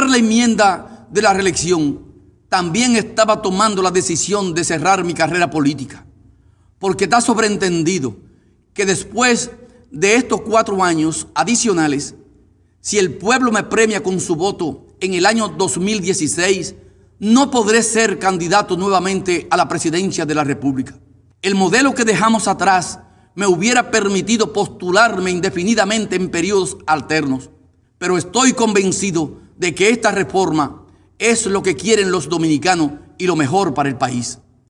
la enmienda de la reelección, también estaba tomando la decisión de cerrar mi carrera política. Porque está sobreentendido que después de estos cuatro años adicionales, si el pueblo me premia con su voto en el año 2016, no podré ser candidato nuevamente a la presidencia de la República. El modelo que dejamos atrás me hubiera permitido postularme indefinidamente en periodos alternos, pero estoy convencido de que esta reforma es lo que quieren los dominicanos y lo mejor para el país.